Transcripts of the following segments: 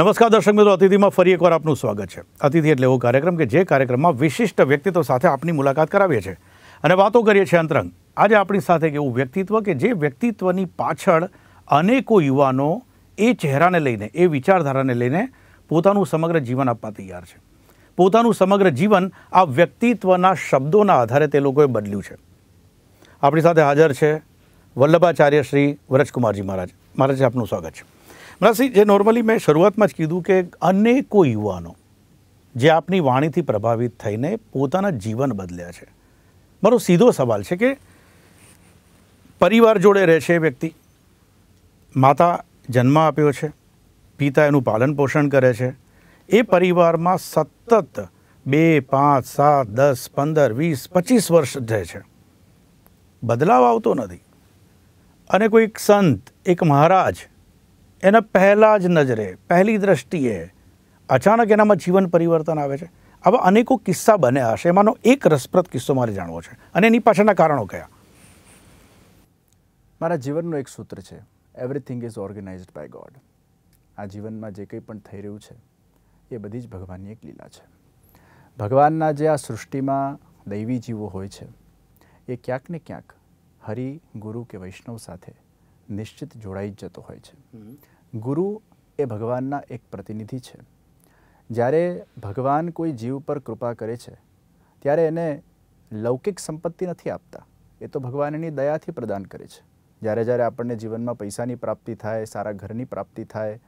નમસ્કાર દર્શક મિત્રો અતિથિમાં ફરી એકવાર આપનું સ્વાગત છે અતિથિ એટલે એવો કાર્યક્રમ કે જે કાર્યક્રમમાં વિશિષ્ટ વ્યક્તિત્વ સાથે આપની મુલાકાત કરાવીએ છીએ અને વાતો કરીએ છીએ અંતરંગ આજે આપણી સાથે એક એવું વ્યક્તિત્વ કે જે વ્યક્તિત્વની પાછળ અનેકો યુવાનો એ ચહેરાને લઈને એ વિચારધારાને લઈને પોતાનું સમગ્ર જીવન આપવા તૈયાર છે પોતાનું સમગ્ર જીવન આ વ્યક્તિત્વના શબ્દોના આધારે તે લોકોએ બદલ્યું છે આપણી સાથે હાજર છે વલ્લભાચાર્ય શ્રી વ્રજકુમારજી મહારાજ મહારાજ આપનું સ્વાગત છે મનાસિંહ જે નોર્મલી મેં શરૂઆતમાં જ કીધું કે અનેકો યુવાનો જે આપની વાણીથી પ્રભાવિત થઈને પોતાના જીવન બદલ્યા છે મારો સીધો સવાલ છે કે પરિવાર જોડે રહે છે વ્યક્તિ માતા જન્મ આપ્યો છે પિતા એનું પાલન પોષણ કરે છે એ પરિવારમાં સતત બે પાંચ સાત દસ પંદર વીસ પચીસ વર્ષ રહે છે બદલાવ આવતો નથી અને કોઈક સંત એક મહારાજ એના પહેલાં જ નજરે પહેલી દૃષ્ટિએ અચાનક એનામાં જીવન પરિવર્તન આવે છે આવા અનેકો કિસ્સા બન્યા હશે એમાંનો એક રસપ્રદ કિસ્સો મારે જાણવો છે અને એની પાછળના કારણો કયા મારા જીવનનું એક સૂત્ર છે everything is organized by God આ જીવનમાં જે કંઈ પણ થઈ રહ્યું છે એ બધી જ ભગવાનની એક લીલા છે ભગવાનના જે આ સૃષ્ટિમાં દૈવી જીવો હોય છે એ ક્યાંક ને ક્યાંક હરિ ગુરુ કે વૈષ્ણવ સાથે નિશ્ચિત જોડાઈ જતો હોય છે ગુરુ એ ભગવાનના એક પ્રતિનિધિ છે જ્યારે ભગવાન કોઈ જીવ પર કૃપા કરે છે ત્યારે એને લૌકિક સંપત્તિ નથી આપતા એ તો ભગવાન એની દયાથી પ્રદાન કરે છે જ્યારે જ્યારે આપણને જીવનમાં પૈસાની પ્રાપ્તિ થાય સારા ઘરની પ્રાપ્તિ થાય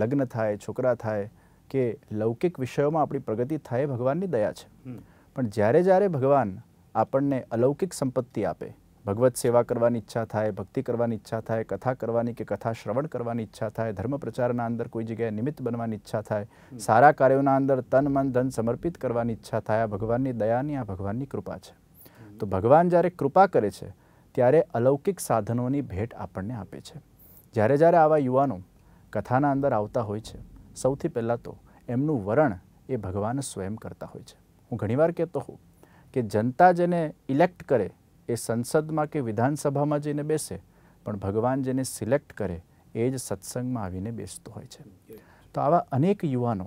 લગ્ન થાય છોકરા થાય કે લૌકિક વિષયોમાં આપણી પ્રગતિ થાય ભગવાનની દયા છે પણ જ્યારે જ્યારે ભગવાન આપણને અલૌકિક સંપત્તિ આપે ભગવત સેવા કરવાની ઈચ્છા થાય ભક્તિ કરવાની ઈચ્છા થાય કથા કરવાની કે કથા શ્રવણ કરવાની ઈચ્છા થાય ધર્મ પ્રચારના અંદર કોઈ જગ્યાએ નિમિત્ત બનવાની ઈચ્છા થાય સારા કાર્યોના અંદર તન મન ધન સમર્પિત કરવાની ઈચ્છા થાય આ ભગવાનની દયાની આ ભગવાનની કૃપા છે તો ભગવાન જ્યારે કૃપા કરે છે ત્યારે અલૌકિક સાધનોની ભેટ આપણને આપે છે જ્યારે જ્યારે આવા યુવાનો કથાના અંદર આવતા હોય છે સૌથી પહેલાં તો એમનું વરણ એ ભગવાન સ્વયં કરતા હોય છે હું ઘણીવાર કહેતો હોઉં કે જનતા જેને ઇલેક્ટ કરે એ સંસદમાં કે વિધાનસભામાં જઈને બેસે પણ ભગવાન જેને સિલેક્ટ કરે એ જ સત્સંગમાં આવીને બેસતો હોય છે તો આવા અનેક યુવાનો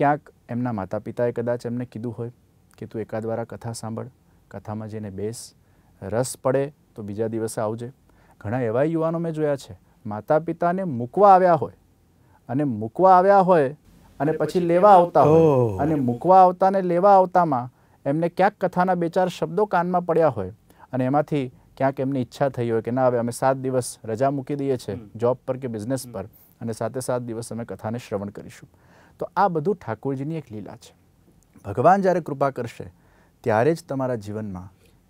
ક્યાંક એમના માતા પિતાએ કદાચ એમને કીધું હોય કે તું એકાદ વાર કથા સાંભળ કથામાં જઈને બેસ રસ પડે તો બીજા દિવસે આવજે ઘણા એવા યુવાનો મેં જોયા છે માતા પિતાને મૂકવા આવ્યા હોય અને મૂકવા આવ્યા હોય અને પછી લેવા આવતા હોય અને મૂકવા આવતા ને લેવા આવતામાં એમને ક્યાંક કથાના બે ચાર શબ્દો કાનમાં પડ્યા હોય અને એમાંથી ક્યાંક એમની ઈચ્છા થઈ હોય કે ના હવે અમે સાત દિવસ રજા મૂકી દઈએ છીએ જોબ પર કે બિઝનેસ પર અને સાતે સાત દિવસ અમે કથાને શ્રવણ કરીશું તો આ બધું ઠાકોરજીની એક લીલા છે ભગવાન જ્યારે કૃપા કરશે ત્યારે જ તમારા જીવનમાં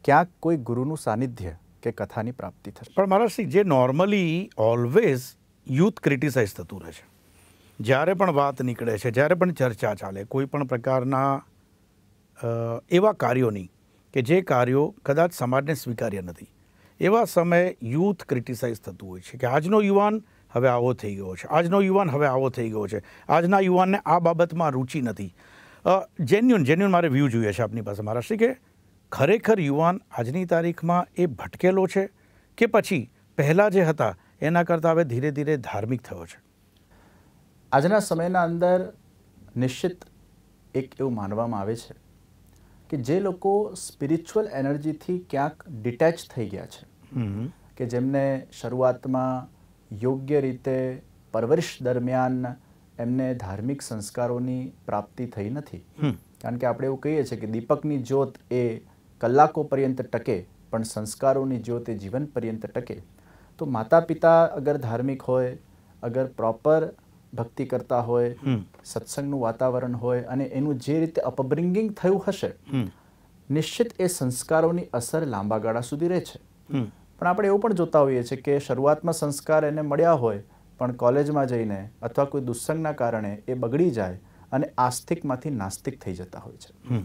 ક્યાંક કોઈ ગુરુનું સાનિધ્ય કે કથાની પ્રાપ્તિ થશે પણ મારા સિંહ જે નોર્મલી ઓલવેઝ યુથ ક્રિટિસાઇઝ થતું રહે છે જ્યારે પણ વાત નીકળે છે જ્યારે પણ ચર્ચા ચાલે કોઈ પણ પ્રકારના એવા કાર્યોની કે જે કાર્યો કદાચ સમાજને સ્વીકાર્ય નથી એવા સમયે યુથ ક્રિટિસાઇઝ થતું હોય છે કે આજનો યુવાન હવે આવો થઈ ગયો છે આજનો યુવાન હવે આવો થઈ ગયો છે આજના યુવાનને આ બાબતમાં રુચિ નથી જેન્યુન જેન્યુન મારે વ્યૂ જોઈએ છે આપની પાસે મહારાષ્ટ્રી કે ખરેખર યુવાન આજની તારીખમાં એ ભટકેલો છે કે પછી પહેલાં જે હતા એના કરતાં હવે ધીરે ધીરે ધાર્મિક થયો છે આજના સમયના અંદર નિશ્ચિત એક એવું માનવામાં આવે છે કે જે લોકો સ્પિરિચ્યુઅલ એનર્જીથી ક્યાંક ડિટેચ થઈ ગયા છે કે જેમને શરૂઆતમાં યોગ્ય રીતે પરવરિશ દરમિયાન એમને ધાર્મિક સંસ્કારોની પ્રાપ્તિ થઈ નથી કારણ કે આપણે એવું કહીએ છીએ કે દીપકની જ્યોત એ કલાકો પર્યંત ટકે પણ સંસ્કારોની જ્યોત એ જીવન પર્યંત ટકે તો માતા પિતા અગર ધાર્મિક હોય અગર પ્રોપર ભક્તિ કરતા હોય સત્સંગનું વાતાવરણ હોય અને એનું જે રીતે અપબ્રિંગિંગ થયું હશે નિશ્ચિત એ સંસ્કારોની અસર લાંબા ગાળા સુધી રહે છે પણ આપણે એવું પણ જોતા હોઈએ છીએ કે શરૂઆતમાં સંસ્કાર એને મળ્યા હોય પણ કોલેજમાં જઈને અથવા કોઈ દુસ્સંગના કારણે એ બગડી જાય અને આસ્તિકમાંથી નાસ્તિક થઈ જતા હોય છે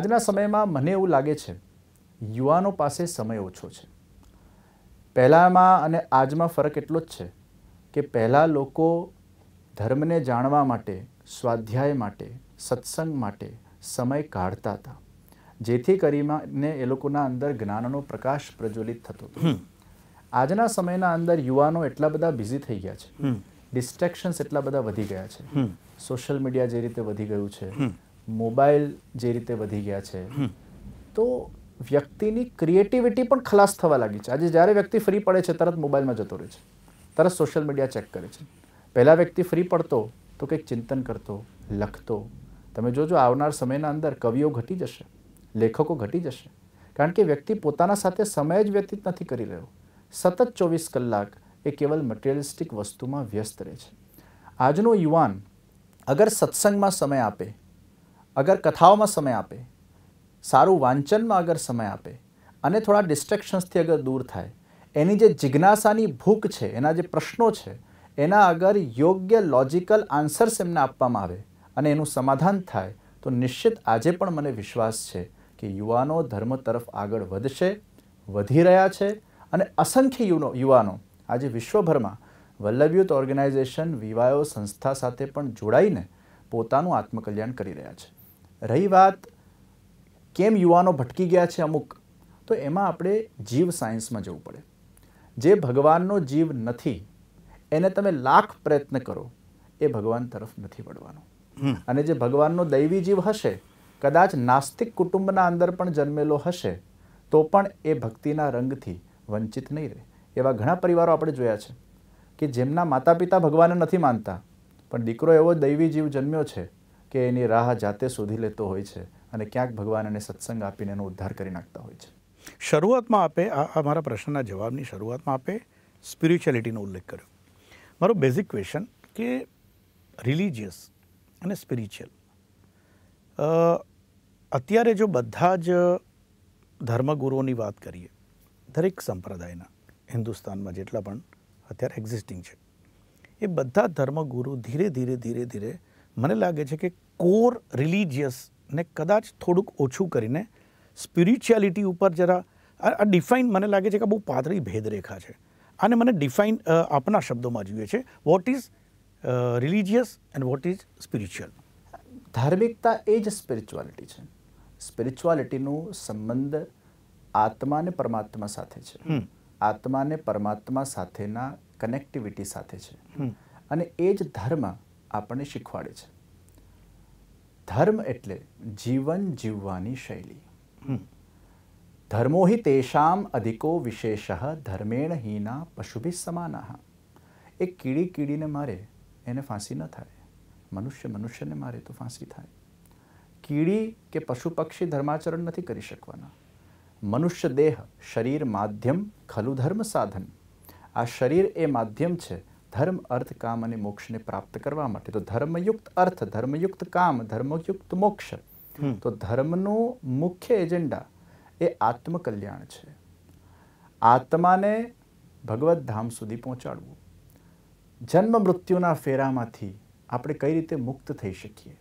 આજના સમયમાં મને એવું લાગે છે યુવાનો પાસે સમય ઓછો છે પહેલાંમાં અને આજમાં ફરક એટલો જ છે કે પહેલાં લોકો ધર્મને જાણવા માટે સ્વાધ્યાય માટે સત્સંગ માટે સમય કાઢતા હતા જેથી કરીને એ લોકોના અંદર જ્ઞાનનો પ્રકાશ પ્રજ્વલિત થતો આજના સમયના અંદર યુવાનો એટલા બધા બિઝી થઈ ગયા છે ડિસ્ટ્રેક્શન્સ એટલા બધા વધી ગયા છે સોશિયલ મીડિયા જે રીતે વધી ગયું છે મોબાઈલ જે રીતે વધી ગયા છે તો વ્યક્તિની ક્રિએટિવિટી પણ ખલાસ થવા લાગી છે આજે જ્યારે વ્યક્તિ ફ્રી પડે છે તરત મોબાઈલમાં જતો રહે છે તરત સોશિયલ મીડિયા ચેક કરે છે પહેલાં વ્યક્તિ ફ્રી પડતો તો કંઈક ચિંતન કરતો લખતો તમે જોજો આવનાર સમયના અંદર કવિઓ ઘટી જશે લેખકો ઘટી જશે કારણ કે વ્યક્તિ પોતાના સાથે સમય જ વ્યતીત નથી કરી રહ્યો સતત ચોવીસ કલાક એ કેવલ મટિરિયલિસ્ટિક વસ્તુમાં વ્યસ્ત રહે છે આજનો યુવાન અગર સત્સંગમાં સમય આપે અગર કથાઓમાં સમય આપે સારું વાંચનમાં અગર સમય આપે અને થોડા ડિસ્ટ્રેક્શન્સથી અગર દૂર થાય એની જે જિજ્ઞાસાની ભૂખ છે એના જે પ્રશ્નો છે એના આગળ યોગ્ય લોજિકલ આન્સર્સ એમને આપવામાં આવે અને એનું સમાધાન થાય તો નિશ્ચિત આજે પણ મને વિશ્વાસ છે કે યુવાનો ધર્મ તરફ આગળ વધશે વધી રહ્યા છે અને અસંખ્ય યુનો યુવાનો આજે વિશ્વભરમાં વલ્લભયુથ ઓર્ગેનાઇઝેશન વિવાયો સંસ્થા સાથે પણ જોડાઈને પોતાનું આત્મકલ્યાણ કરી રહ્યા છે રહી વાત કેમ યુવાનો ભટકી ગયા છે અમુક તો એમાં આપણે જીવ સાયન્સમાં જવું પડે જે ભગવાનનો જીવ નથી એને તમે લાખ પ્રયત્ન કરો એ ભગવાન તરફ નથી વળવાનો અને જે ભગવાનનો દૈવી જીવ હશે કદાચ નાસ્તિક કુટુંબના અંદર પણ જન્મેલો હશે તો પણ એ ભક્તિના રંગથી વંચિત નહીં રહે એવા ઘણા પરિવારો આપણે જોયા છે કે જેમના માતા પિતા ભગવાનને નથી માનતા પણ દીકરો એવો દૈવી જીવ જન્મ્યો છે કે એની રાહ જાતે શોધી લેતો હોય છે અને ક્યાંક ભગવાનને સત્સંગ આપીને એનો ઉદ્ધાર કરી નાખતા હોય છે શરૂઆતમાં આપે આ મારા પ્રશ્નના જવાબની શરૂઆતમાં આપે સ્પિરિચ્યુઆલિટીનો ઉલ્લેખ કર્યો મારો બેઝિક ક્વેશ્ચન કે રિલિજિયસ અને સ્પિરિચ્યુઅલ અત્યારે જો બધા જ ધર્મગુરુઓની વાત કરીએ દરેક સંપ્રદાયના હિન્દુસ્તાનમાં જેટલા પણ અત્યારે એક્ઝિસ્ટિંગ છે એ બધા ધર્મગુરુ ધીરે ધીરે ધીરે ધીરે મને લાગે છે કે કોર રિલિજિયસને કદાચ થોડુંક ઓછું કરીને સ્પિરિચ્યુઆલિટી ઉપર જરા આ ડિફાઇન મને લાગે છે કે બહુ પાતળી ભેદરેખા છે આને મને ડિફાઇન આપના શબ્દોમાં જોઈએ છે what is religious and what is spiritual ધાર્મિકતા એ જ સ્પિરિચ્યુઆલિટી છે સ્પિરિચ્યુઆલિટીનો સંબંધ આત્મા અને પરમાત્મા સાથે છે આત્માને પરમાત્મા સાથેના કનેક્ટિવિટી સાથે છે અને એ જ ધર્મ આપણને શીખવાડે છે ધર્મ એટલે જીવન જીવવાની શૈલી धर्मो ही तेषाम અધિકો વિશેષ ધર્મેણ હીના પશુભિ સમાના એ કીડી કીડીને મારે એને ફાંસી ન થાય મનુષ્ય મનુષ્યને મારે તો ફાંસી થાય કીડી કે પશુ પક્ષી ધર્માચરણ નથી કરી શકવાના મનુષ્ય દેહ શરીર માધ્યમ ખલુ ધર્મ સાધન આ શરીર એ માધ્યમ છે ધર્મ અર્થ કામ અને મોક્ષને પ્રાપ્ત કરવા માટે તો ધર્મયુક્ત અર્થ ધર્મયુક્ત કામ ધર્મયુક્ત મોક્ષ તો ધર્મનો મુખ્ય એજન્ડા એ આત્મકલ્યાણ છે આત્માને ભગવદ્ ધામ સુધી પહોંચાડવું જન્મ મૃત્યુના ફેરામાંથી આપણે કઈ રીતે મુક્ત થઈ શકીએ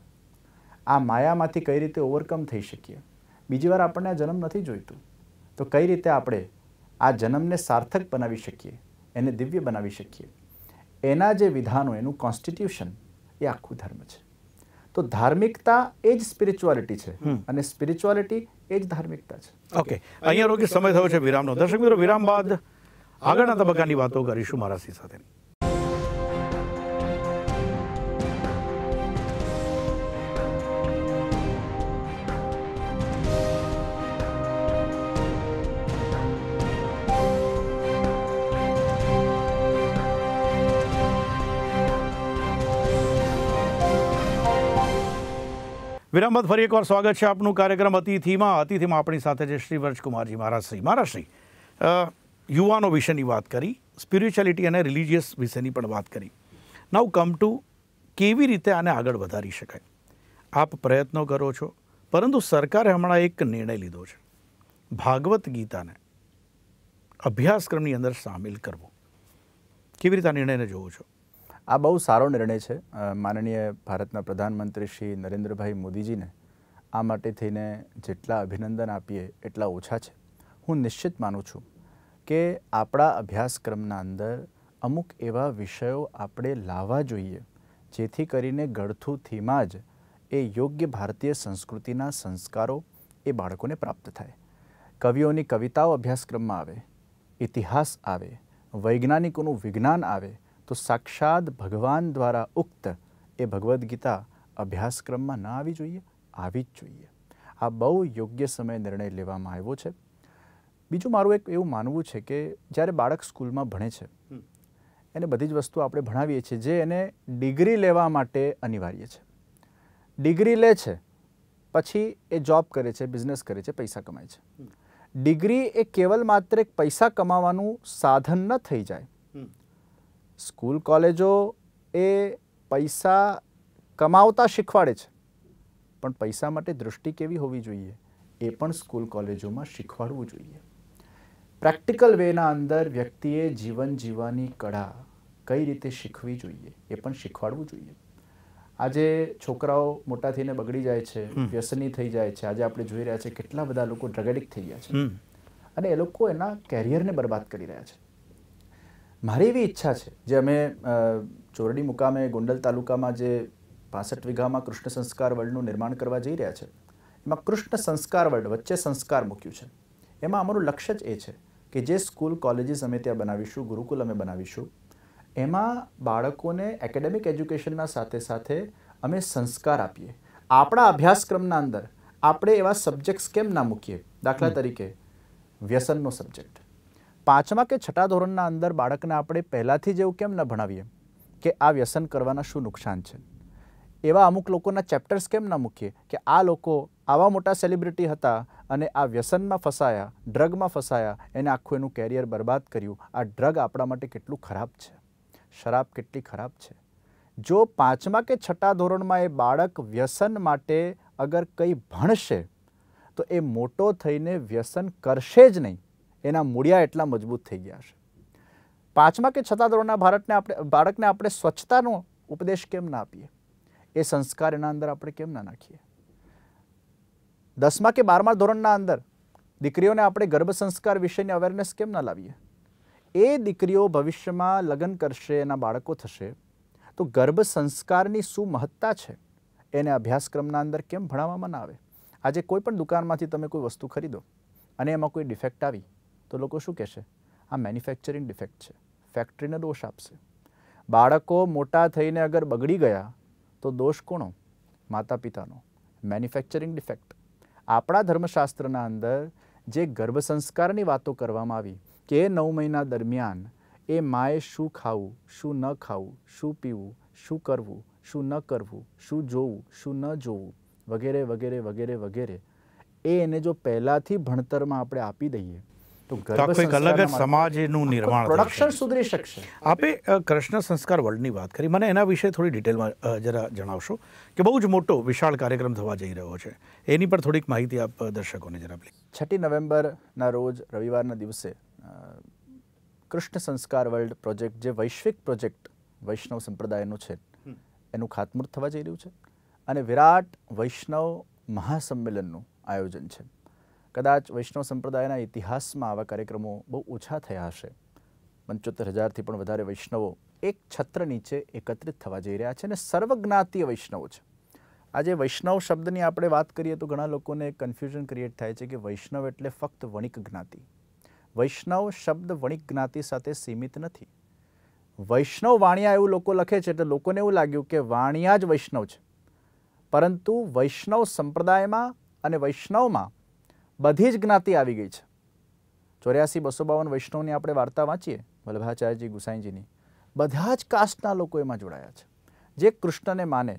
આ માયામાંથી કઈ રીતે ઓવરકમ થઈ શકીએ બીજી વાર આપણને આ જન્મ નથી જોઈતું તો કઈ રીતે આપણે આ જન્મને સાર્થક બનાવી શકીએ એને દિવ્ય બનાવી શકીએ એના જે વિધાનો એનું કોન્સ્ટિટ્યુશન એ આખું ધર્મ છે તો ધાર્મિકતા એ જ સ્પિરિચ્યુઆલિટી છે અને સ્પિરિચ્યુઆલિટી એ જ ધાર્મિકતા છે ઓકે અહીંયા રોકી સમય થયો છે વિરામનો દર્શક મિત્રો વિરામ બાદ આગળના તબક્કાની વાતો કરીશું મારાસી સાથે વિરામ ફરી એકવાર સ્વાગત છે આપનું કાર્યક્રમ અતિથિમાં અતિથિમાં આપણી સાથે છે શ્રી વ્રજકુમારજી મહારાજશ્રી મહારાજશ્રી યુવાનો વિશેની વાત કરી સ્પિરિચ્યુઅલિટી અને રિલિજિયસ વિશેની પણ વાત કરી નાવ કમ ટુ કેવી રીતે આને આગળ વધારી શકાય આપ પ્રયત્નો કરો છો પરંતુ સરકારે હમણાં એક નિર્ણય લીધો છે ભાગવત ગીતાને અભ્યાસક્રમની અંદર સામેલ કરવો કેવી રીતે આ નિર્ણયને જોવો છો આ બહુ સારો નિર્ણય છે માનનીય ભારતના પ્રધાનમંત્રી શ્રી નરેન્દ્રભાઈ મોદીજીને આ માટે થઈને જેટલા અભિનંદન આપીએ એટલા ઓછા છે હું નિશ્ચિત માનું છું કે આપણા અભ્યાસક્રમના અંદર અમુક એવા વિષયો આપણે લાવવા જોઈએ જેથી કરીને ગળથુથીમાં જ એ યોગ્ય ભારતીય સંસ્કૃતિના સંસ્કારો એ બાળકોને પ્રાપ્ત થાય કવિઓની કવિતાઓ અભ્યાસક્રમમાં આવે ઇતિહાસ આવે વૈજ્ઞાનિકોનું વિજ્ઞાન આવે તો સાક્ષાત ભગવાન દ્વારા ઉક્ત એ ભગવદ્ ગીતા અભ્યાસક્રમમાં ના આવી જોઈએ આવી જ જોઈએ આ બહુ યોગ્ય સમયે નિર્ણય લેવામાં આવ્યો છે બીજું મારું એક એવું માનવું છે કે જ્યારે બાળક સ્કૂલમાં ભણે છે એને બધી જ વસ્તુ આપણે ભણાવીએ છીએ જે એને ડિગ્રી લેવા માટે અનિવાર્ય છે ડિગ્રી લે છે પછી એ જોબ કરે છે બિઝનેસ કરે છે પૈસા કમાય છે ડિગ્રી એ કેવલ માત્ર એક પૈસા કમાવાનું સાધન ન થઈ જાય સ્કૂલ કોલેજો એ પૈસા કમાવતા શીખવાડે છે પણ પૈસા માટે દૃષ્ટિ કેવી હોવી જોઈએ એ પણ સ્કૂલ કોલેજોમાં શીખવાડવું જોઈએ પ્રેક્ટિકલ વેના અંદર વ્યક્તિએ જીવન જીવવાની કળા કઈ રીતે શીખવી જોઈએ એ પણ શીખવાડવું જોઈએ આજે છોકરાઓ મોટા થઈને બગડી જાય છે વ્યસની થઈ જાય છે આજે આપણે જોઈ રહ્યા છે કેટલા બધા લોકો ડ્રગ થઈ ગયા છે અને એ લોકો એના કેરિયરને બરબાદ કરી રહ્યા છે મારી એવી ઈચ્છા છે જે અમે ચોરડી મુકામે ગોંડલ તાલુકામાં જે પાસઠ વીઘામાં કૃષ્ણ સંસ્કાર વર્લ્ડનું નિર્માણ કરવા જઈ રહ્યા છે એમાં કૃષ્ણ સંસ્કાર વર્લ્ડ વચ્ચે સંસ્કાર મૂક્યું છે એમાં અમારું લક્ષ્ય જ એ છે કે જે સ્કૂલ કોલેજીસ અમે ત્યાં બનાવીશું ગુરુકુલ અમે બનાવીશું એમાં બાળકોને એકેડેમિક એજ્યુકેશનના સાથે સાથે અમે સંસ્કાર આપીએ આપણા અભ્યાસક્રમના અંદર આપણે એવા સબ્જેક્ટ્સ કેમ ના મૂકીએ દાખલા તરીકે વ્યસનનો સબ્જેક્ટ પાંચમા કે છઠ્ઠા ધોરણના અંદર બાળકને આપણે પહેલાંથી જ એવું કેમ ન ભણાવીએ કે આ વ્યસન કરવાના શું નુકસાન છે એવા અમુક લોકોના ચેપ્ટર્સ કેમ ન મૂકીએ કે આ લોકો આવા મોટા સેલિબ્રિટી હતા અને આ વ્યસનમાં ફસાયા ડ્રગમાં ફસાયા એને આખું એનું કેરિયર બરબાદ કર્યું આ ડ્રગ આપણા માટે કેટલું ખરાબ છે શરાબ કેટલી ખરાબ છે જો પાંચમા કે છઠ્ઠા ધોરણમાં એ બાળક વ્યસન માટે અગર કંઈ ભણશે તો એ મોટો થઈને વ્યસન કરશે જ નહીં એના મૂળિયા એટલા મજબૂત થઈ ગયા છે પાંચમા કે છતાં ધોરણના ભારતને આપણે બાળકને આપણે સ્વચ્છતાનો ઉપદેશ કેમ ના આપીએ એ સંસ્કાર એના અંદર આપણે કેમ ના નાખીએ દસમા કે બારમા ધોરણના અંદર દીકરીઓને આપણે ગર્ભ સંસ્કાર વિશેની અવેરનેસ કેમ ના લાવીએ એ દીકરીઓ ભવિષ્યમાં લગ્ન કરશે એના બાળકો થશે તો ગર્ભ સંસ્કારની શું મહત્તા છે એને અભ્યાસક્રમના અંદર કેમ ભણાવવામાં ના આવે આજે કોઈ પણ દુકાનમાંથી તમે કોઈ વસ્તુ ખરીદો અને એમાં કોઈ ડિફેક્ટ આવી તો લોકો શું કહેશે આ મેન્યુફેક્ચરિંગ ડિફેક્ટ છે ફેક્ટરીને દોષ આપશે બાળકો મોટા થઈને અગર બગડી ગયા તો દોષ કોણો માતા પિતાનો મેન્યુફેક્ચરિંગ ડિફેક્ટ આપણા ધર્મશાસ્ત્રના અંદર જે ગર્ભ સંસ્કારની વાતો કરવામાં આવી કે નવ મહિના દરમિયાન એ માએ શું ખાવું શું ન ખાવું શું પીવું શું કરવું શું ન કરવું શું જોવું શું ન જોવું વગેરે વગેરે વગેરે વગેરે એ એને જો પહેલાંથી ભણતરમાં આપણે આપી દઈએ તો આ કોઈક અલગ જ સમાજનું નિર્માણ પ્રોડક્શન સુધરી શકશે આપે કૃષ્ણ સંસ્કાર વર્લ્ડની વાત કરી મને એના વિશે થોડી ડિટેલમાં જરા જણાવશો કે બહુ જ મોટો વિશાળ કાર્યક્રમ થવા જઈ રહ્યો છે એની પર થોડીક માહિતી આપ દર્શકોને જરા આપી છઠ્ઠી નવેમ્બરના રોજ રવિવારના દિવસે કૃષ્ણ સંસ્કાર વર્લ્ડ પ્રોજેક્ટ જે વૈશ્વિક પ્રોજેક્ટ વૈષ્ણવ સંપ્રદાયનો છે એનું ખાતમુહૂર્ત થવા જઈ રહ્યું છે અને વિરાટ વૈષ્ણવ મહાસંમેલનનું આયોજન છે કદાચ વૈષ્ણવ સંપ્રદાયના ઇતિહાસમાં આવા કાર્યક્રમો બહુ ઓછા થયા હશે પંચોતેર હજારથી પણ વધારે વૈષ્ણવો એક છત્ર નીચે એકત્રિત થવા જઈ રહ્યા છે અને સર્વજ્ઞાતીય વૈષ્ણવો છે આજે વૈષ્ણવ શબ્દની આપણે વાત કરીએ તો ઘણા લોકોને કન્ફ્યુઝન ક્રિએટ થાય છે કે વૈષ્ણવ એટલે ફક્ત વણિક જ્ઞાતિ વૈષ્ણવ શબ્દ વણિક જ્ઞાતિ સાથે સીમિત નથી વૈષ્ણવ વાણિયા એવું લોકો લખે છે એટલે લોકોને એવું લાગ્યું કે વાણિયા જ વૈષ્ણવ છે પરંતુ વૈષ્ણવ સંપ્રદાયમાં અને વૈષ્ણવમાં બધી જ જ્ઞાતિ આવી ગઈ છે ચોર્યાસી બસો બાવન વૈષ્ણવની આપણે વાર્તા વાંચીએ વલ્લભાચાર્યજી ગુસાઈજીની બધા જ કાસ્ટના લોકો એમાં જોડાયા છે જે કૃષ્ણને માને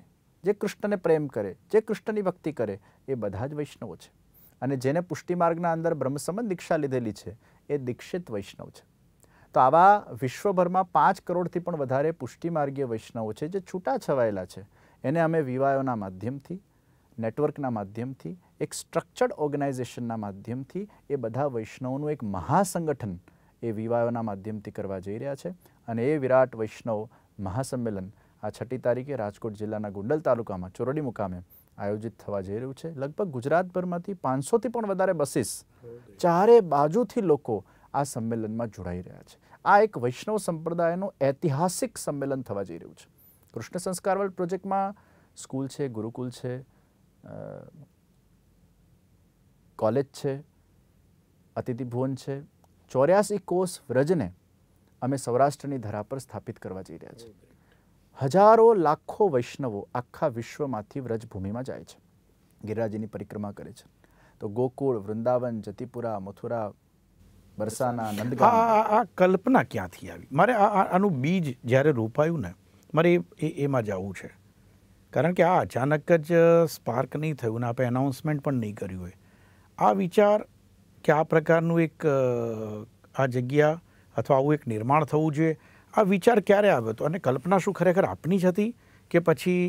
જે કૃષ્ણને પ્રેમ કરે જે કૃષ્ણની ભક્તિ કરે એ બધા જ વૈષ્ણવો છે અને જેને પુષ્ટિ માર્ગના અંદર બ્રહ્મસમન દીક્ષા લીધેલી છે એ દીક્ષિત વૈષ્ણવ છે તો આવા વિશ્વભરમાં પાંચ કરોડથી પણ વધારે પુષ્ટિમાર્ગીય વૈષ્ણવો છે જે છૂટા છવાયેલા છે એને અમે વિવાયોના માધ્યમથી નેટવર્કના માધ્યમથી એક સ્ટ્રક્ચર્ડ ઓર્ગેનાઇઝેશનના માધ્યમથી એ બધા વૈષ્ણવનું એક મહાસંગઠન એ વિવાહોના માધ્યમથી કરવા જઈ રહ્યા છે અને એ વિરાટ વૈષ્ણવ મહાસંમેલન આ છઠ્ઠી તારીખે રાજકોટ જિલ્લાના ગુંડલ તાલુકામાં ચોરડી મુકામે આયોજિત થવા જઈ રહ્યું છે લગભગ ગુજરાતભરમાંથી પાંચસોથી પણ વધારે બસીસ ચારે બાજુથી લોકો આ સંમેલનમાં જોડાઈ રહ્યા છે આ એક વૈષ્ણવ સંપ્રદાયનું ઐતિહાસિક સંમેલન થવા જઈ રહ્યું છે કૃષ્ણ સંસ્કાર સંસ્કારવલ પ્રોજેક્ટમાં સ્કૂલ છે ગુરુકુલ છે કોલેજ છે અતિથિ ભુવન છે ચોર્યાસી કોષ વ્રજને અમે સૌરાષ્ટ્રની ધરા પર સ્થાપિત કરવા જઈ રહ્યા છીએ હજારો લાખો વૈષ્ણવો આખા વિશ્વમાંથી વ્રજભૂમિમાં જાય છે ગિરિરાજીની પરિક્રમા કરે છે તો ગોકુળ વૃંદાવન જતીપુરા મથુરા બરસાના નંદગામ આ કલ્પના ક્યાંથી આવી મારે આનું બીજ જ્યારે રોપાયું ને મારે એ એમાં જવું છે કારણ કે આ અચાનક જ સ્પાર્ક નહીં થયું ને આપણે એનાઉન્સમેન્ટ પણ નહીં કર્યું હોય આ વિચાર કે આ પ્રકારનું એક આ જગ્યા અથવા આવું એક નિર્માણ થવું જોઈએ આ વિચાર ક્યારે આવ્યો હતો અને કલ્પના શું ખરેખર આપની જ હતી કે પછી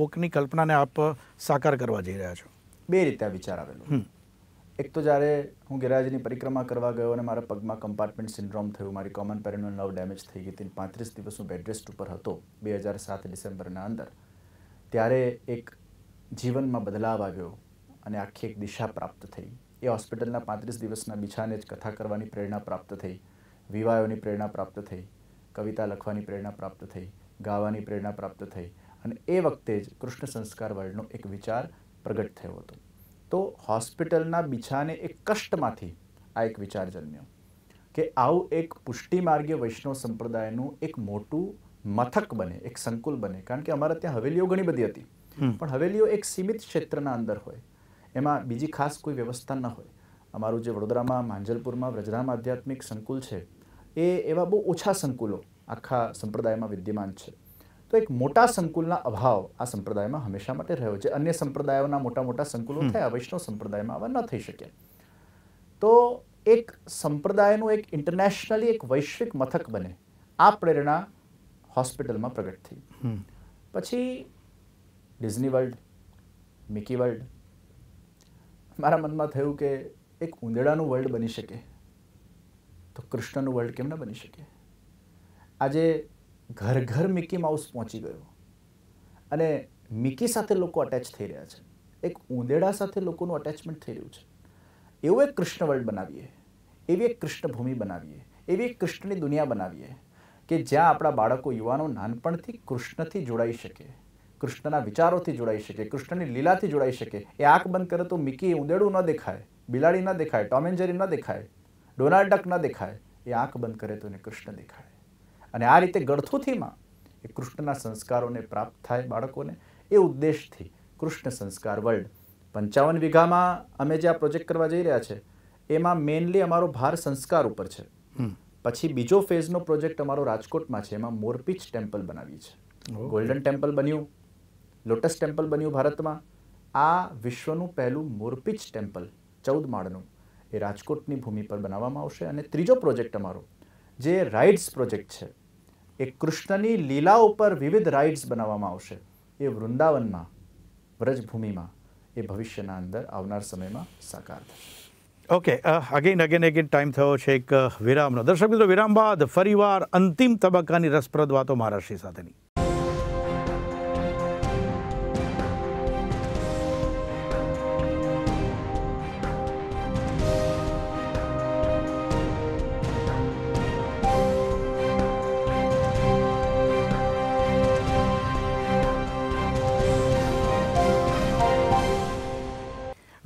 કોકની કલ્પનાને આપ સાકાર કરવા જઈ રહ્યા છો બે રીતે આ વિચાર આવેલો એક તો જ્યારે હું ગેરાજની પરિક્રમા કરવા ગયો અને મારા પગમાં કમ્પાર્ટમેન્ટ સિન્ડ્રોમ થયું મારી કોમન પેરેનલ નવ ડેમેજ થઈ ગઈ હતી પાંત્રીસ દિવસ હું બેડરેસ્ટ ઉપર હતો બે હજાર સાત ડિસેમ્બરના અંદર ત્યારે એક જીવનમાં બદલાવ આવ્યો અને આખી એક દિશા પ્રાપ્ત થઈ એ હોસ્પિટલના પાંત્રીસ દિવસના બિછાને જ કથા કરવાની પ્રેરણા પ્રાપ્ત થઈ વિવાહોની પ્રેરણા પ્રાપ્ત થઈ કવિતા લખવાની પ્રેરણા પ્રાપ્ત થઈ ગાવાની પ્રેરણા પ્રાપ્ત થઈ અને એ વખતે જ કૃષ્ણ સંસ્કાર વર્લ્ડનો એક વિચાર પ્રગટ થયો હતો તો હોસ્પિટલના બિછાને એક કષ્ટમાંથી આ એક વિચાર જન્મ્યો કે આવું એક પુષ્ટિ માર્ગે વૈષ્ણવ સંપ્રદાયનું એક મોટું મથક બને એક સંકુલ બને કારણ કે અમારે ત્યાં હવેલીઓ ઘણી બધી હતી પણ હવેલીઓ એક સીમિત ક્ષેત્રના અંદર હોય એમાં બીજી ખાસ કોઈ વ્યવસ્થા ન હોય અમારું જે વડોદરામાં માંજલપુરમાં વ્રજરામ આધ્યાત્મિક સંકુલ છે એ એવા બહુ ઓછા સંકુલો આખા સંપ્રદાયમાં વિદ્યમાન છે તો એક મોટા સંકુલના અભાવ આ સંપ્રદાયમાં હંમેશા માટે રહ્યો છે અન્ય સંપ્રદાયોના મોટા મોટા સંકુલો થયા વૈષ્ણવ સંપ્રદાયમાં આવા ન થઈ શકે તો એક સંપ્રદાયનું એક ઇન્ટરનેશનલી એક વૈશ્વિક મથક બને આ પ્રેરણા હોસ્પિટલમાં પ્રગટ થઈ પછી ડિઝની વર્લ્ડ મિકી વર્લ્ડ મારા મનમાં થયું કે એક ઉંદેડાનું વર્લ્ડ બની શકે તો કૃષ્ણનું વર્લ્ડ કેમ ન બની શકે આજે ઘર ઘર મિકી માઉસ પહોંચી ગયો અને મિકી સાથે લોકો અટેચ થઈ રહ્યા છે એક ઉંદેડા સાથે લોકોનું અટેચમેન્ટ થઈ રહ્યું છે એવું એક કૃષ્ણ વર્લ્ડ બનાવીએ એવી એક કૃષ્ણભૂમિ બનાવીએ એવી એક કૃષ્ણની દુનિયા બનાવીએ કે જ્યાં આપણા બાળકો યુવાનો નાનપણથી કૃષ્ણથી જોડાઈ શકે કૃષ્ણના વિચારોથી જોડાઈ શકે કૃષ્ણની લીલાથી જોડાઈ શકે એ આંખ બંધ કરે તો મિકી ઉંદેડું ન દેખાય બિલાડી ન દેખાય ટોમ એન્ડ જેરી ન દેખાય ડોનાલ્ડ ડક ન દેખાય એ આંખ બંધ કરે તો એને કૃષ્ણ દેખાય અને આ રીતે ગળથુથીમાં એ કૃષ્ણના સંસ્કારોને પ્રાપ્ત થાય બાળકોને એ ઉદ્દેશથી કૃષ્ણ સંસ્કાર વર્લ્ડ પંચાવન વીઘામાં અમે જે આ પ્રોજેક્ટ કરવા જઈ રહ્યા છે એમાં મેઇનલી અમારો ભાર સંસ્કાર ઉપર છે પછી બીજો ફેઝનો પ્રોજેક્ટ અમારો રાજકોટમાં છે એમાં મોરપીચ ટેમ્પલ બનાવી છે ગોલ્ડન ટેમ્પલ બન્યું લોટસ ટેમ્પલ બન્યું ભારતમાં આ વિશ્વનું પહેલું મોરપિચ ટેમ્પલ ચૌદ માળનું એ રાજકોટની ભૂમિ પર બનાવવામાં આવશે અને ત્રીજો પ્રોજેક્ટ અમારો જે રાઇડ્સ પ્રોજેક્ટ છે એ કૃષ્ણની લીલા ઉપર વિવિધ રાઇડ્સ બનાવવામાં આવશે એ વૃંદાવનમાં વ્રજભૂમિમાં એ ભવિષ્યના અંદર આવનાર સમયમાં સાકાર થશે okay again again again time થયો છે એક વિરામનો દર્શક મિત્રો વિરામ બાદ ફરીવાર અંતિમ તબક્કાની રસપ્રદ વાતો મહારાષ્ટ્રી સાથેની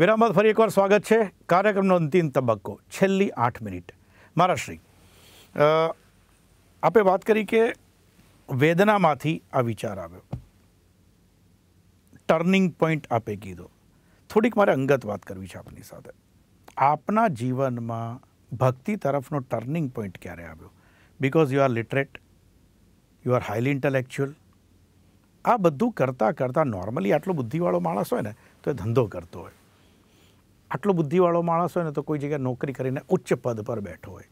વિરામ બાદ ફરી એકવાર સ્વાગત છે કાર્યક્રમનો અંતિમ તબક્કો છેલ્લી આઠ મિનિટ મારા શ્રી આપે વાત કરી કે વેદનામાંથી આ વિચાર આવ્યો ટર્નિંગ પોઈન્ટ આપે કીધો થોડીક મારે અંગત વાત કરવી છે આપની સાથે આપના જીવનમાં ભક્તિ તરફનો ટર્નિંગ પોઈન્ટ ક્યારે આવ્યો because you are literate you are highly intellectual આ બધું કરતાં કરતાં નોર્મલી આટલો બુદ્ધિવાળો માણસ હોય ને તો એ ધંધો કરતો હોય આટલો બુદ્ધિવાળો માણસ હોય ને તો કોઈ જગ્યાએ નોકરી કરીને ઉચ્ચ પદ પર બેઠો હોય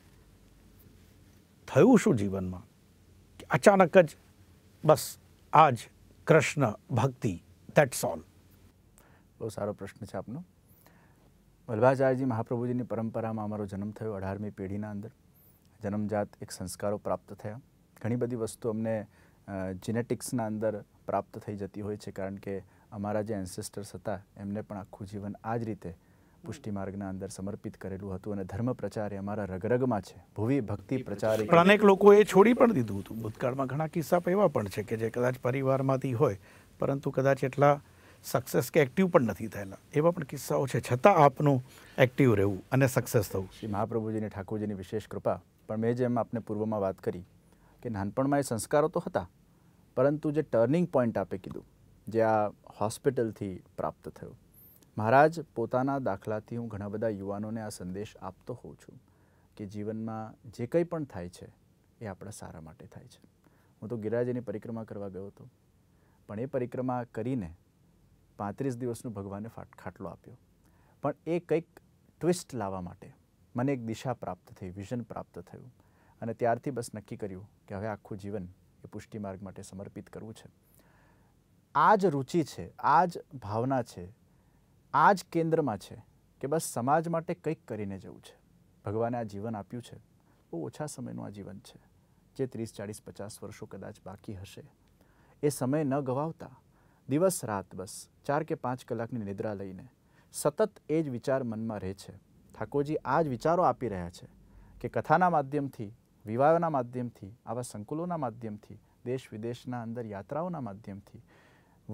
થયું શું જીવનમાં અચાનક જ બસ આજ કૃષ્ણ ભક્તિ દેટ્સ ઓલ બહુ સારો પ્રશ્ન છે આપનો વલ્ભાચાર્યજી મહાપ્રભુજીની પરંપરામાં અમારો જન્મ થયો અઢારમી પેઢીના અંદર જન્મજાત એક સંસ્કારો પ્રાપ્ત થયા ઘણી બધી વસ્તુ અમને જીનેટિક્સના અંદર પ્રાપ્ત થઈ જતી હોય છે કારણ કે અમારા જે એન્સેસ્ટર્સ હતા એમને પણ આખું જીવન આ જ રીતે પુષ્ટિ માર્ગના અંદર સમર્પિત કરેલું હતું અને ધર્મ પ્રચાર એ અમારા રગરગમાં છે ભૂવિ ભક્તિ પ્રચાર પણ અનેક એ છોડી પણ દીધું હતું ભૂતકાળમાં ઘણા કિસ્સા એવા પણ છે કે જે કદાચ પરિવારમાંથી હોય પરંતુ કદાચ એટલા સક્સેસ કે એક્ટિવ પણ નથી થયેલા એવા પણ કિસ્સાઓ છે છતાં આપનું એક્ટિવ રહેવું અને સક્સેસ થવું શ્રી મહાપ્રભુજીની ઠાકોરજીની વિશેષ કૃપા પણ મેં જેમ આપને પૂર્વમાં વાત કરી કે નાનપણમાં એ સંસ્કારો તો હતા પરંતુ જે ટર્નિંગ પોઈન્ટ આપે કીધું જે આ હોસ્પિટલથી પ્રાપ્ત થયું મહારાજ પોતાના દાખલાથી હું ઘણા બધા યુવાનોને આ સંદેશ આપતો હોઉં છું કે જીવનમાં જે કંઈ પણ થાય છે એ આપણા સારા માટે થાય છે હું તો ગિરાજીની પરિક્રમા કરવા ગયો હતો પણ એ પરિક્રમા કરીને પાંત્રીસ દિવસનું ભગવાને ખાટલો આપ્યો પણ એ કંઈક ટ્વિસ્ટ લાવવા માટે મને એક દિશા પ્રાપ્ત થઈ વિઝન પ્રાપ્ત થયું અને ત્યારથી બસ નક્કી કર્યું કે હવે આખું જીવન એ પુષ્ટિ માર્ગ માટે સમર્પિત કરવું છે આ જ રુચિ છે આ જ ભાવના છે આ જ કેન્દ્રમાં છે કે બસ સમાજ માટે કંઈક કરીને જવું છે ભગવાને આ જીવન આપ્યું છે બહુ ઓછા સમયનું આ જીવન છે જે ત્રીસ ચાળીસ પચાસ વર્ષો કદાચ બાકી હશે એ સમય ન ગવાવતા દિવસ રાત બસ ચાર કે પાંચ કલાકની નિદ્રા લઈને સતત એ જ વિચાર મનમાં રહે છે ઠાકોરજી આ જ વિચારો આપી રહ્યા છે કે કથાના માધ્યમથી વિવાહના માધ્યમથી આવા સંકુલોના માધ્યમથી દેશ વિદેશના અંદર યાત્રાઓના માધ્યમથી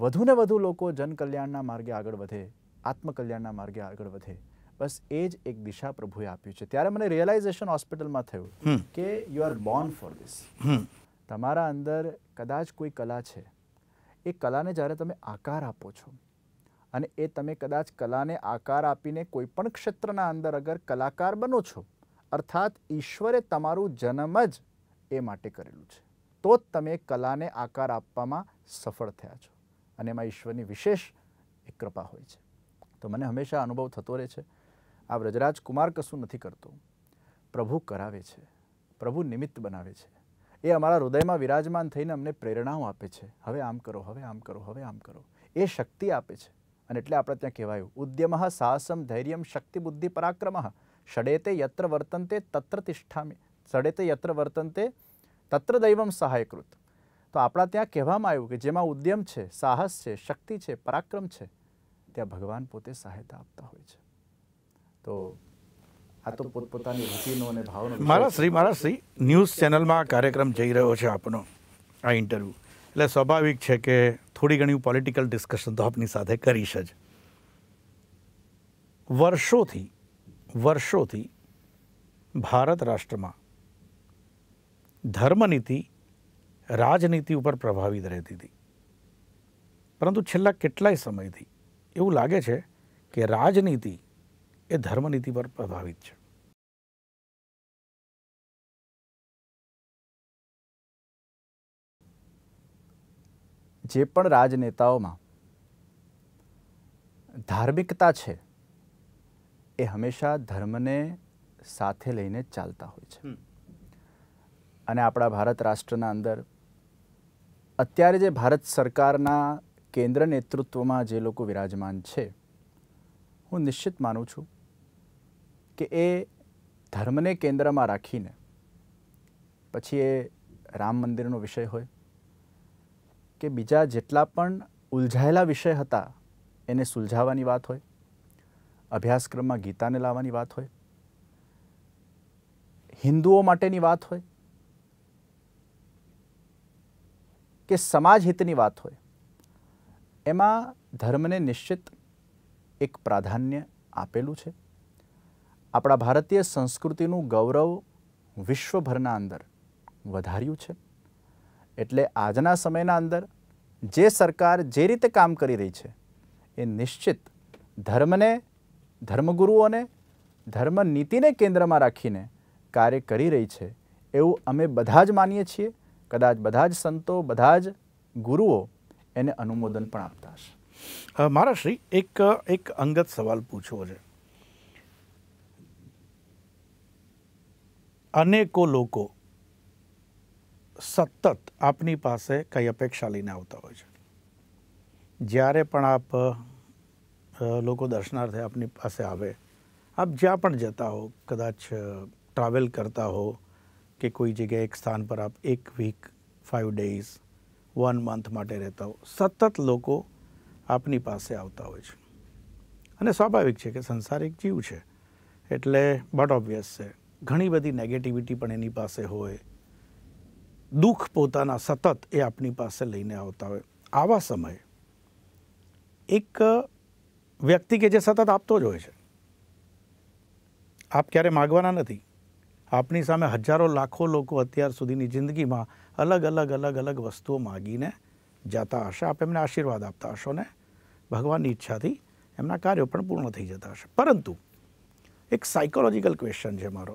વધુને વધુ લોકો જનકલ્યાણના માર્ગે આગળ વધે આત્મકલ્યાણના માર્ગે આગળ વધે બસ એ જ એક દિશા પ્રભુએ આપ્યું છે ત્યારે મને રિયલાઇઝેશન હોસ્પિટલમાં થયું કે you are born for this તમારા અંદર કદાચ કોઈ કલા છે એ કલાને જ્યારે તમે આકાર આપો છો અને એ તમે કદાચ કલાને આકાર આપીને કોઈ પણ ક્ષેત્રના અંદર અગર કલાકાર બનો છો અર્થાત ઈશ્વરે તમારું જન્મ જ એ માટે કરેલું છે તો જ તમે કલાને આકાર આપવામાં સફળ થયા છો અને એમાં ઈશ્વરની વિશેષ એક કૃપા હોય છે તો મને હંમેશા અનુભવ થતો રહે છે આ વ્રજરાજ કુમાર કશું નથી કરતો પ્રભુ કરાવે છે પ્રભુ નિમિત્ત બનાવે છે એ અમારા હૃદયમાં વિરાજમાન થઈને અમને પ્રેરણાઓ આપે છે હવે આમ કરો હવે આમ કરો હવે આમ કરો એ શક્તિ આપે છે અને એટલે આપણે ત્યાં કહેવાયું ઉદ્યમ સાહસમ ધૈર્યમ શક્તિ બુદ્ધિ પરાક્રમ ષડેતે યત્ર વર્તન્તે તત્ર તિષ્ઠામી ષડેતે યત્ર વર્તન્તે તત્ર દૈવમ સહાયકૃત તો આપણા ત્યાં કહેવામાં આવ્યું કે જેમાં ઉદ્યમ છે સાહસ છે શક્તિ છે પરાક્રમ છે ત્યાં ભગવાન પોતે સહાયતા આપતા હોય છે તો આ તો પોતપોતાની રૂચિનો અને ભાવનો મારા શ્રી મારા શ્રી ન્યૂઝ ચેનલમાં કાર્યક્રમ જઈ રહ્યો છે આપનો આ ઇન્ટરવ્યૂ એટલે સ્વાભાવિક છે કે થોડી ઘણી પોલિટિકલ ડિસ્કશન તો આપની સાથે કરીશ જ વર્ષોથી વર્ષોથી ભારત રાષ્ટ્રમાં ધર્મનીતિ રાજનીતિ ઉપર પ્રભાવિત રહેતી હતી પરંતુ છેલ્લા કેટલાય સમયથી એવું લાગે છે કે રાજનીતિ એ ધર્મનીતિ પર પ્રભાવિત છે જે પણ રાજનેતાઓમાં ધાર્મિકતા છે એ હંમેશા ધર્મને સાથે લઈને ચાલતા હોય છે અને આપણા ભારત રાષ્ટ્રના અંદર અત્યારે જે ભારત સરકારના કેન્દ્ર નેતૃત્વમાં જે લોકો વિરાજમાન છે હું નિશ્ચિત માનું છું કે એ ધર્મને કેન્દ્રમાં રાખીને પછી એ રામ મંદિરનો વિષય હોય કે બીજા જેટલા પણ ઉલઝાયેલા વિષય હતા એને સુલઝાવવાની વાત હોય અભ્યાસક્રમમાં ગીતાને લાવવાની વાત હોય હિન્દુઓ માટેની વાત હોય કે સમાજ હિતની વાત હોય એમાં ધર્મને નિશ્ચિત એક પ્રાધાન્ય આપેલું છે આપણા ભારતીય સંસ્કૃતિનું ગૌરવ વિશ્વભરના અંદર વધાર્યું છે એટલે આજના સમયના અંદર જે સરકાર જે રીતે કામ કરી રહી છે એ નિશ્ચિત ધર્મને ધર્મગુરુઓને ધર્મ નીતિને કેન્દ્રમાં રાખીને કાર્ય કરી રહી છે એવું અમે બધા જ માનીએ છીએ કદાચ બધા જ સંતો બધા જ ગુરુઓ એને અનુમોદન પણ આપતા હશે મારાશ્રી એક એક અંગત સવાલ પૂછવો છે અનેકો લોકો સતત આપની પાસે કંઈ અપેક્ષા લઈને આવતા હોય છે જ્યારે પણ આપ લોકો દર્શનાર્થે આપની પાસે આવે આપ જ્યાં પણ જતા હો કદાચ ટ્રાવેલ કરતા હો કે કોઈ જગ્યાએ એક સ્થાન પર આપ એક week five days one month માટે રહેતા હો સતત લોકો આપની પાસે આવતા હોય છે અને સ્વાભાવિક છે કે સંસાર એક જીવ છે એટલે બટ ઓબ્વિયસ છે ઘણી બધી નેગેટિવિટી પણ એની પાસે હોય દુઃખ પોતાના સતત એ આપની પાસે લઈને આવતા હોય આવા સમયે એક વ્યક્તિ કે જે સતત આપતો જ હોય છે આપ ક્યારે માગવાના નથી આપની સામે હજારો લાખો લોકો અત્યાર સુધીની જિંદગીમાં અલગ અલગ અલગ અલગ વસ્તુઓ માગીને જતા હશે આપ એમને આશીર્વાદ આપતા હશો ને ભગવાનની ઈચ્છાથી એમના કાર્યો પણ પૂર્ણ થઈ જતા હશે પરંતુ એક સાયકોલોજીકલ ક્વેશ્ચન છે મારો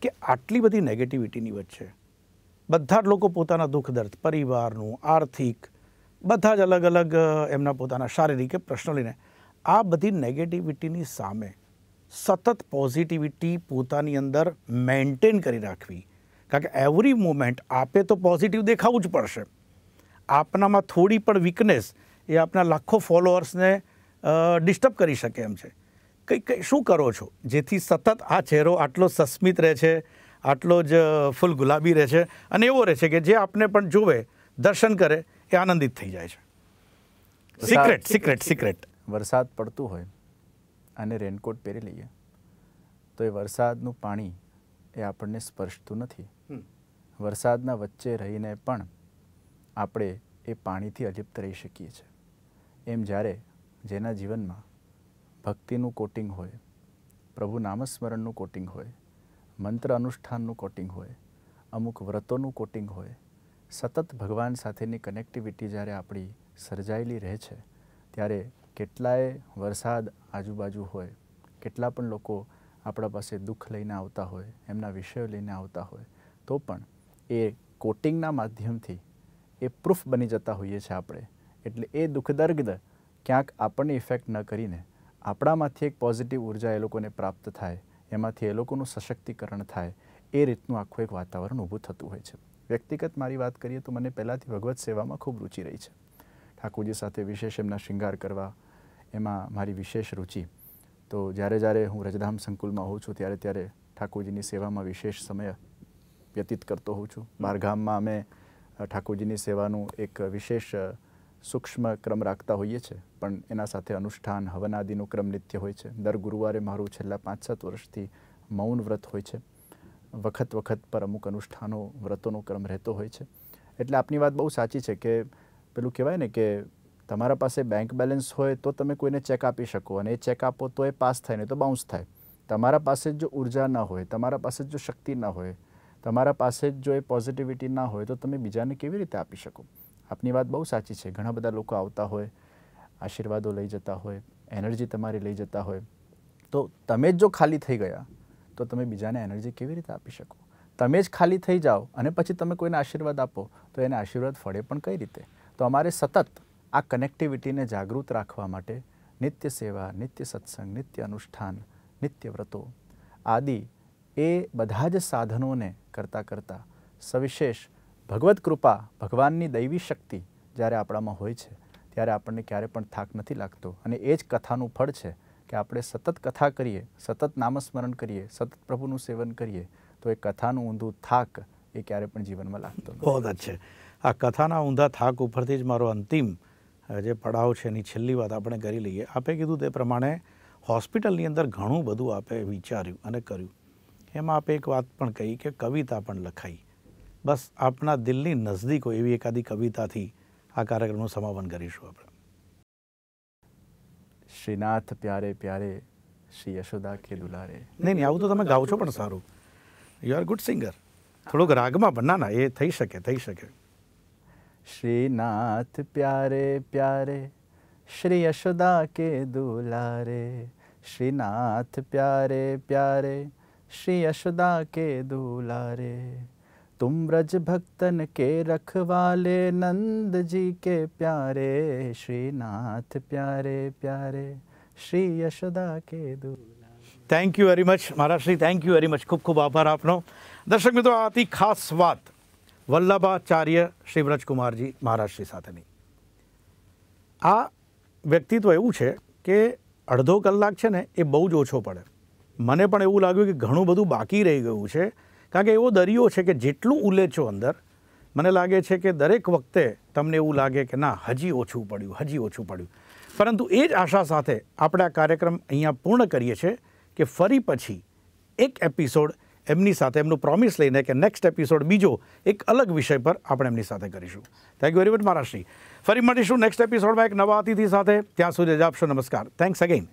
કે આટલી બધી નેગેટિવિટીની વચ્ચે બધા જ લોકો પોતાના દુઃખ દર્દ પરિવારનું આર્થિક બધા જ અલગ અલગ એમના પોતાના શારીરિક કે પ્રશ્નો લઈને આ બધી નેગેટિવિટીની સામે સતત પોઝિટિવિટી પોતાની અંદર મેન્ટેન કરી રાખવી કારણ કે એવરી મુમેન્ટ આપે તો પોઝિટિવ દેખાવું જ પડશે આપનામાં થોડી પણ વીકનેસ એ આપના લાખો ફોલોઅર્સને ડિસ્ટર્બ કરી શકે એમ છે કંઈ કંઈ શું કરો છો જેથી સતત આ ચહેરો આટલો સસ્મિત રહે છે આટલો જ ફૂલ ગુલાબી રહે છે અને એવો રહે છે કે જે આપને પણ જોવે દર્શન કરે એ આનંદિત થઈ જાય છે સિક્રેટ સિક્રેટ સિક્રેટ વરસાદ પડતું હોય અને રેનકોટ પહેરી લઈએ તો એ વરસાદનું પાણી એ આપણને સ્પર્શતું નથી વરસાદના વચ્ચે રહીને પણ આપણે એ પાણીથી અલિપ્ત રહી શકીએ છીએ એમ જ્યારે જેના જીવનમાં ભક્તિનું કોટિંગ હોય પ્રભુ નામસ્મરણનું કોટિંગ હોય મંત્ર અનુષ્ઠાનનું કોટિંગ હોય અમુક વ્રતોનું કોટિંગ હોય સતત ભગવાન સાથેની કનેક્ટિવિટી જ્યારે આપણી સર્જાયેલી રહે છે ત્યારે કેટલાય વરસાદ આજુબાજુ હોય કેટલા પણ લોકો આપણા પાસે દુઃખ લઈને આવતા હોય એમના વિષયો લઈને આવતા હોય તો પણ એ કોટિંગના માધ્યમથી એ પ્રૂફ બની જતા હોઈએ છીએ આપણે એટલે એ દુઃખદર્ગદ ક્યાંક આપણને ઇફેક્ટ ન કરીને આપણામાંથી એક પોઝિટિવ ઉર્જા એ લોકોને પ્રાપ્ત થાય એમાંથી એ લોકોનું સશક્તિકરણ થાય એ રીતનું આખું એક વાતાવરણ ઊભું થતું હોય છે વ્યક્તિગત મારી વાત કરીએ તો મને પહેલાંથી ભગવત સેવામાં ખૂબ રુચિ રહી છે ઠાકોરજી સાથે વિશેષ એમના શૃંગાર કરવા એમાં મારી વિશેષ રુચિ તો જ્યારે જ્યારે હું રજધામ સંકુલમાં હોઉં છું ત્યારે ત્યારે ઠાકોરજીની સેવામાં વિશેષ સમય વ્યતીત કરતો હોઉં છું બહારગામમાં અમે ઠાકોરજીની સેવાનું એક વિશેષ સૂક્ષ્મ ક્રમ રાખતા હોઈએ છીએ પણ એના સાથે અનુષ્ઠાન હવન આદિનું ક્રમ નિત્ય હોય છે દર ગુરુવારે મારું છેલ્લા પાંચ સાત વર્ષથી મૌન વ્રત હોય છે વખત વખત પર અમુક અનુષ્ઠાનો વ્રતોનો ક્રમ રહેતો હોય છે એટલે આપની વાત બહુ સાચી છે કે પેલું કહેવાય ને કે તમારા પાસે બેંક બેલેન્સ હોય તો તમે કોઈને ચેક આપી શકો અને એ ચેક આપો તો એ પાસ થાય ને તો બાઉન્સ થાય તમારા પાસે જો ઉર્જા ન હોય તમારા પાસે જો શક્તિ ન હોય તમારા પાસે જ જો એ પોઝિટિવિટી ના હોય તો તમે બીજાને કેવી રીતે આપી શકો આપની વાત બહુ સાચી છે ઘણા બધા લોકો આવતા હોય આશીર્વાદો લઈ જતા હોય એનર્જી તમારી લઈ જતા હોય તો તમે જ જો ખાલી થઈ ગયા તો તમે બીજાને એનર્જી કેવી રીતે આપી શકો તમે જ ખાલી થઈ જાઓ અને પછી તમે કોઈને આશીર્વાદ આપો તો એને આશીર્વાદ ફળે પણ કઈ રીતે તો અમારે સતત આ કનેક્ટિવિટીને જાગૃત રાખવા માટે નિત્ય સેવા નિત્ય સત્સંગ નિત્ય અનુષ્ઠાન નિત્ય વ્રતો આદિ એ બધા જ સાધનોને કરતાં કરતાં સવિશેષ ભગવદ્ કૃપા ભગવાનની દૈવી શક્તિ જ્યારે આપણામાં હોય છે ત્યારે આપણને ક્યારે પણ થાક નથી લાગતો અને એ જ કથાનું ફળ છે કે આપણે સતત કથા કરીએ સતત નામસ્મરણ કરીએ સતત પ્રભુનું સેવન કરીએ તો એ કથાનું ઊંધું થાક એ ક્યારે પણ જીવનમાં લાગતો બહુ છે આ કથાના ઊંધા થાક ઉપરથી જ મારો અંતિમ જે પડાવ છે એની છેલ્લી વાત આપણે કરી લઈએ આપે કીધું તે પ્રમાણે હોસ્પિટલની અંદર ઘણું બધું આપે વિચાર્યું અને કર્યું એમાં આપે એક વાત પણ કહી કે કવિતા પણ લખાઈ બસ આપણા દિલની નજદીક હોય એવી એકાદી કવિતાથી આ કાર્યક્રમનું સમાપન કરીશું આપણે શ્રીનાથ પ્યારે પ્યારે શ્રી યશોદા કે દુલારે નહીં નહીં આવું તો તમે ગાવ છો પણ સારું યુ આર ગુડ સિંગર થોડુંક રાગમાં પણ ના ના એ થઈ શકે થઈ શકે શ્રીનાથ પ્યારે પ્યારે શ્રી યશોદા કે દુલારે શ્રીનાથ પ્યારે પ્યારે શ્રી यशोदा કે દુલારે तुम ब्रज भक्तन के रखवाले नंद जी के શ્રીનાથ પ્યારે પ્યારે શ્રી યશોદા કે દુલારે થેન્ક યુ વેરી મચ મારા Shri thank you very much ખૂબ ખૂબ આભાર આપનો દર્શક મિત્રો આ હતી ખાસ વાત વલ્લભાચાર્ય શ્રી વ્રજકુમારજી મહારાજશ્રી સાથેની આ વ્યક્તિત્વ એવું છે કે અડધો કલાક છે ને એ બહુ જ ઓછો પડે મને પણ એવું લાગ્યું કે ઘણું બધું બાકી રહી ગયું છે કારણ કે એવો દરિયો છે કે જેટલું ઉલેચો અંદર મને લાગે છે કે દરેક વખતે તમને એવું લાગે કે ના હજી ઓછું પડ્યું હજી ઓછું પડ્યું પરંતુ એ જ આશા સાથે આપણે આ કાર્યક્રમ અહીંયા પૂર્ણ કરીએ છીએ કે ફરી પછી એક એપિસોડ એમની સાથે એમનું પ્રોમિસ લઈને કે નેક્સ્ટ એપિસોડ બીજો એક અલગ વિષય પર આપણે એમની સાથે કરીશું thank you very much Maharashtri ફરી મળીશું નેક્સ્ટ એપિસોડમાં એક નવા અતિથિ સાથે ત્યાં સુધી જ આપશો નમસ્કાર થેન્ક્સ અગેન